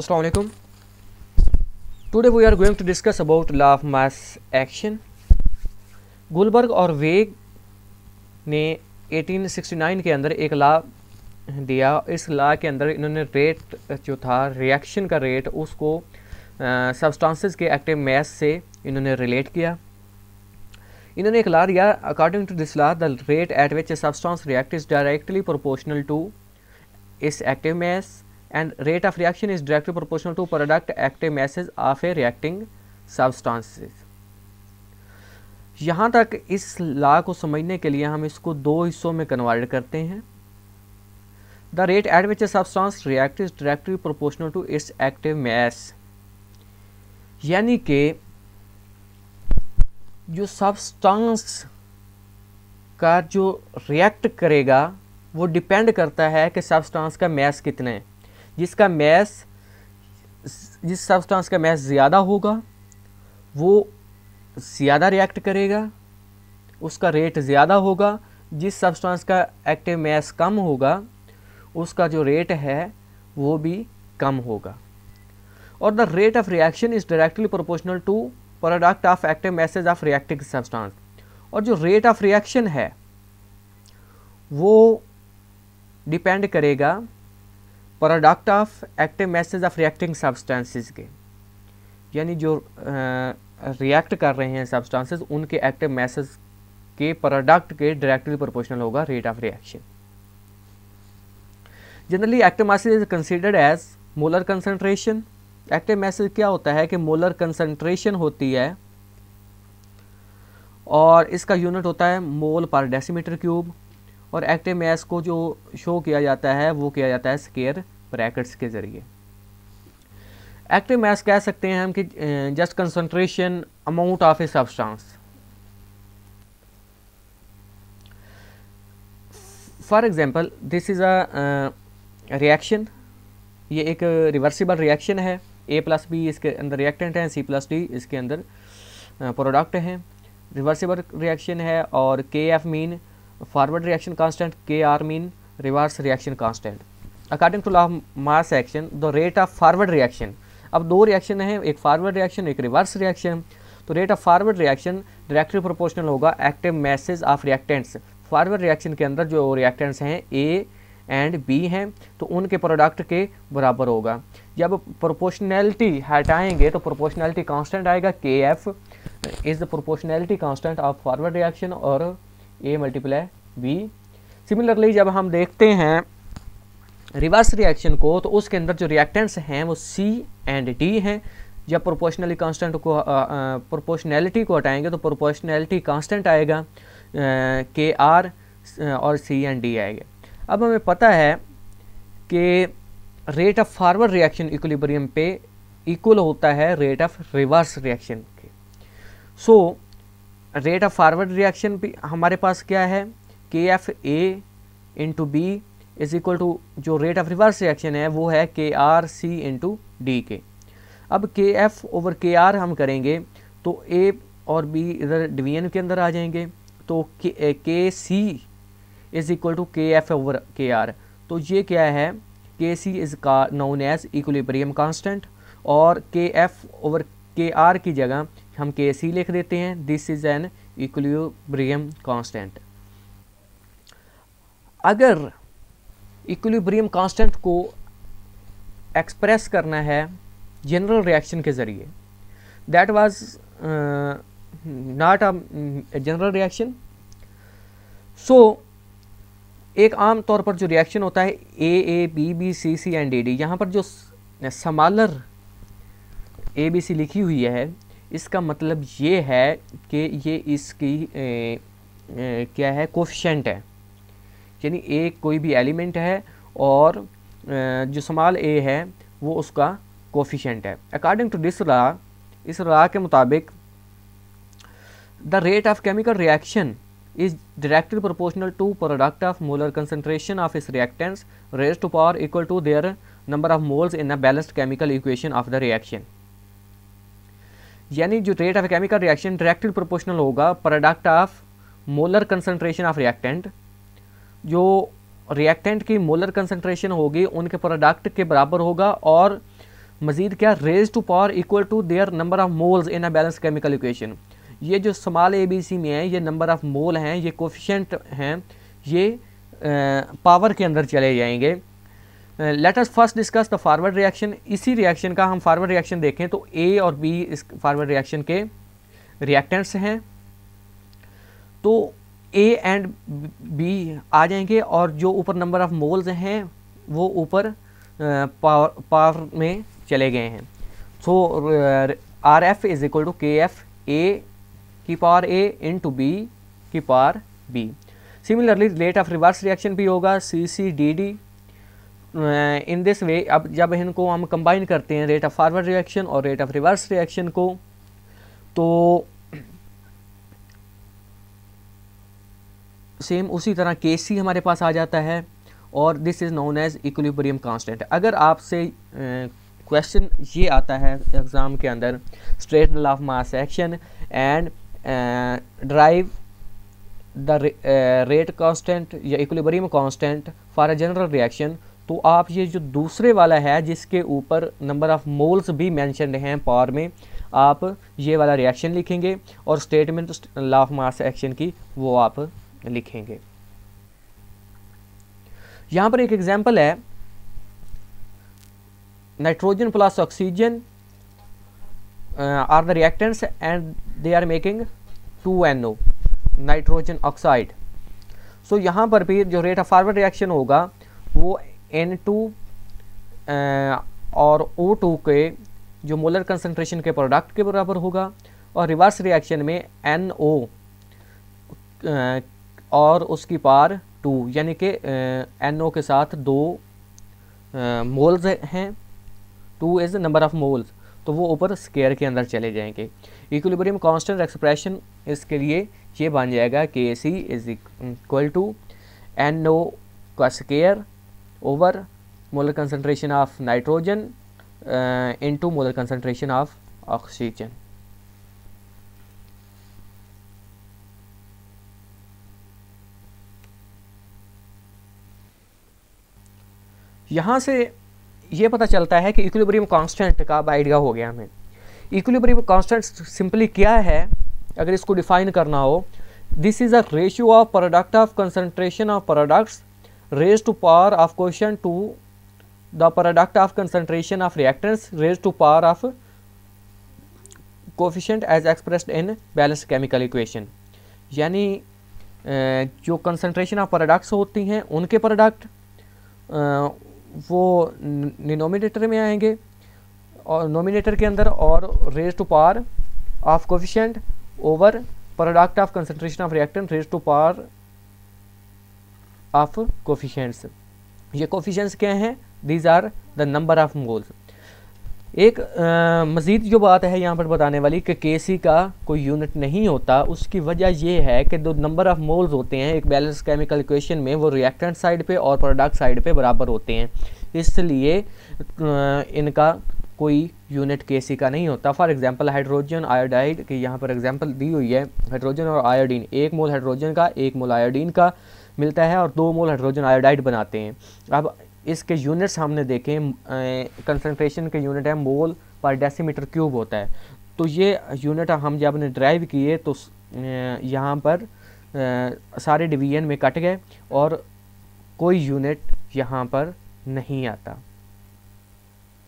Assalamualaikum. Today we are going to discuss about law of mass action. Gulberg और वेग ने 1869 के अंदर एक लॉ दिया इस लॉ के अंदर इन्होंने रेट जो था रिएक्शन का रेट उसको सब्सटेंसेस के एक्टिव मैस से इन्होंने रिलेट किया इन्होंने एक लॉ दिया according to this law the rate at which a substance react is directly proportional to its active mass and rate of reaction is directly proportional to product active masses of a reacting substances यहाँ तक इस law को समझने के लिए हम इसको दो हिस्सों में कन्वर्ट करते हैं the rate at which a substance react is directly proportional to its active mass यानी कि जो सबस्टांस का जो रिएक्ट करेगा वो डिपेंड करता है कि सबस्टांस का मैस कितना है जिसका मैस जिस सब्सटेंस का मैस ज़्यादा होगा वो ज़्यादा रिएक्ट करेगा उसका रेट ज़्यादा होगा जिस सब्सटेंस का एक्टिव मैस कम होगा उसका जो रेट है वो भी कम होगा और the rate of reaction is directly proportional to product of active masses of reactive substance और जो रेट ऑफ रिएक्शन है वो डिपेंड करेगा product of active masses of reacting substances के यानी जो रिएक्ट कर रहे हैं सब्सटेंसेस उनके एक्टिव मैसेज के प्रोडक्ट के डायरेक्टली प्रोपोर्शनल होगा rate of reaction generally active mass is considered as molar concentration active mass क्या होता है कि मोलर कंसनट्रेशन होती है और इसका यूनिट होता है मोल पर डेसीमीटर क्यूब और एक्टिव मैस को जो शो किया जाता है वो किया जाता है स्केयर ब्रैकेट्स के ज़रिए एक्टिव मैस कह सकते हैं हम कि just concentration amount of a substance for example this is a reaction ये एक रिवर्सिबल रिएक्शन है ए प्लस बी इसके अंदर रिएक्टेंट हैं सी प्लस डी इसके अंदर प्रोडक्ट हैं रिवर्सिबल रिएक्शन है और K F mean forward reaction constant K R mean reverse reaction constant according to law mass action the rate of forward reaction अब दो रिएक्शन हैं एक फॉरवर्ड रिएक्शन एक रिवर्स रिएक्शन तो rate of forward reaction directly proportional होगा active masses of reactants forward reaction के अंदर जो रिएक्टेंट्स हैं ए एंड बी हैं तो उनके प्रोडक्ट के बराबर होगा जब प्रोपोर्शनैलिटी हटाएंगे तो प्रोपोर्शनैलिटी कांस्टेंट आएगा K F is the proportionality constant of forward reaction और ए मल्टीप्लाई बी सिमिलरली जब हम देखते हैं रिवर्स रिएक्शन को तो उसके अंदर जो रिएक्टेंट्स हैं वो सी एंड डी हैं जब प्रोपोर्शनली कांस्टेंट को प्रोपोर्शनैलिटी को हटाएंगे तो प्रोपोर्शनैलिटी कांस्टेंट आएगा के आर और सी एंड डी आएगा अब हमें पता है कि rate of forward reaction equilibrium पे इक्वल होता है रेट ऑफ रिवर्स रिएक्शन के so rate of forward reaction भी हमारे पास क्या है K F A into B is equal to जो रेट ऑफ रिवर्स रिएक्शन है वो है के आर सी इंटू डी के अब के एफ ओवर के आर हम करेंगे तो ए और बी इधर डिवीजन के अंदर आ जाएंगे तो K C is equal to K F over K R तो ये क्या है के सी इज़ का नोन एज इक्वलीब्रियम कांस्टेंट और K F over K are की जगह हम के सी लिख देते हैं this is an equilibrium constant अगर इक्विलिब्रियम कांस्टेंट को एक्सप्रेस करना है जनरल रिएक्शन के ज़रिए that was not a general reaction so एक आम तौर पर जो रिएक्शन होता है A A B B C C and D D यहाँ पर जो समालर ए बी सी लिखी हुई है इसका मतलब ये है कि ये इसकी ए, ए, क्या है कोफिशेंट है यानी ए कोई भी एलिमेंट है और जो समाल ए है वो उसका कोफिशेंट है अकॉर्डिंग टू दिस रा इस रा के मुताबिक the rate of chemical reaction is directly proportional to product of molar concentration of its reactants raise to power equal to their number of moles in the balanced chemical equation of the reaction यानी जो rate of chemical reaction directly proportional होगा product of molar concentration of reactant जो reactant की molar concentration होगी उनके product के बराबर होगा और मजीद क्या raise to power equal to their number of moles in a balance chemical equation ये जो समाल ए बी सी में है ये नंबर ऑफ मोल हैं ये कोफिशेंट हैं ये आ, पावर के अंदर चले जाएंगे letters first discuss the forward reaction इसी रिएक्शन का हम फारवर्ड रिएक्शन देखें तो ए और बी इस फारवर्ड रिएक्शन के रिएक्टेंट्स हैं तो ए एंड बी आ जाएंगे और जो ऊपर नंबर ऑफ मोल्स हैं वो ऊपर पावर पावर में चले गए हैं so R F is equal to K F A की power A into B की power B similarly rate of reverse reaction भी होगा C C D D in this way अब जब इनको हम कंबाइन करते हैं रेट ऑफ फॉरवर्ड रिएक्शन और रेट ऑफ रिवर्स रिएक्शन को तो सेम उसी तरह के सी हमारे पास आ जाता है और this is known as equilibrium constant अगर आपसे क्वेश्चन ये आता है एग्ज़ाम के अंदर state of mass action and derive the rate constant या equilibrium constant for a general reaction तो आप ये जो दूसरे वाला है जिसके ऊपर नंबर ऑफ़ मोल्स भी मैंशनड हैं पावर में आप ये वाला रिएक्शन लिखेंगे और स्टेटमेंट लाफ मास एक्शन की वो आप लिखेंगे यहां पर एक एग्जाम्पल है nitrogen plus oxygen are the reactants and they are making two N O nitrogen oxide so यहां पर भी जो रेट ऑफ फॉरवर्ड रिएक्शन होगा वो एन टू uh, और ओ टू के जो मोलर कंसेंट्रेशन के प्रोडक्ट के बराबर होगा और रिवर्स रिएक्शन में एन ओ और उसकी पार टू यानी कि एन ओ के साथ दो मोल्स हैं two is number of moles तो वो ऊपर स्केयर के अंदर चले जाएंगे इक्विलिब्रियम कांस्टेंट एक्सप्रेशन इसके लिए ये बन जाएगा K C is equal to N O का square over molar concentration of nitrogen into molar concentration of oxygen यहाँ से ये पता चलता है कि इक्विलिब्रियम कांस्टेंट का अब आइडिया हो गया हमें इक्विलिब्रियम कांस्टेंट सिंपली क्या है अगर इसको डिफाइन करना हो this is a ratio of product of concentration of products raise to power of question to the product of concentration of reactants raise to power of coefficient as express in balance chemical equation यानी जो concentration of products होती हैं उनके product वो denominator में आएंगे और nominator के अंदर और raise to power of coefficient over product of concentration of reactant raise to power of coefficients ये कोफिशेंट्स क्या हैं these are the number of moles एक आ, मज़ीद जो बात है यहाँ पर बताने वाली कि के सी का कोई यूनिट नहीं होता उसकी वजह यह है कि दो नंबर ऑफ़ मोल्स होते हैं एक बैलेंस केमिकल इक्वेशन में वो रिएक्टेंट साइड पे और प्रोडक्ट साइड पे बराबर होते हैं इसलिए इनका कोई यूनिट के सी का नहीं होता फॉर एग्ज़ाम्पल हाइड्रोजन आयोडाइड की यहाँ पर एग्ज़ाम्पल दी हुई है हाइड्रोजन और आयोडीन एक मोल हाइड्रोजन का एक मोल आयोडीन का मिलता है और दो मोल हाइड्रोजन आयोडाइड बनाते हैं अब इसके यूनिट्स हमने देखे कंसनट्रेशन के यूनिट है मोल पर डेसीमीटर क्यूब होता है तो ये यूनिट हम जब ने ड्राइव किए तो यहाँ पर आ, सारे डिवीजन में कट गए और कोई यूनिट यहाँ पर नहीं आता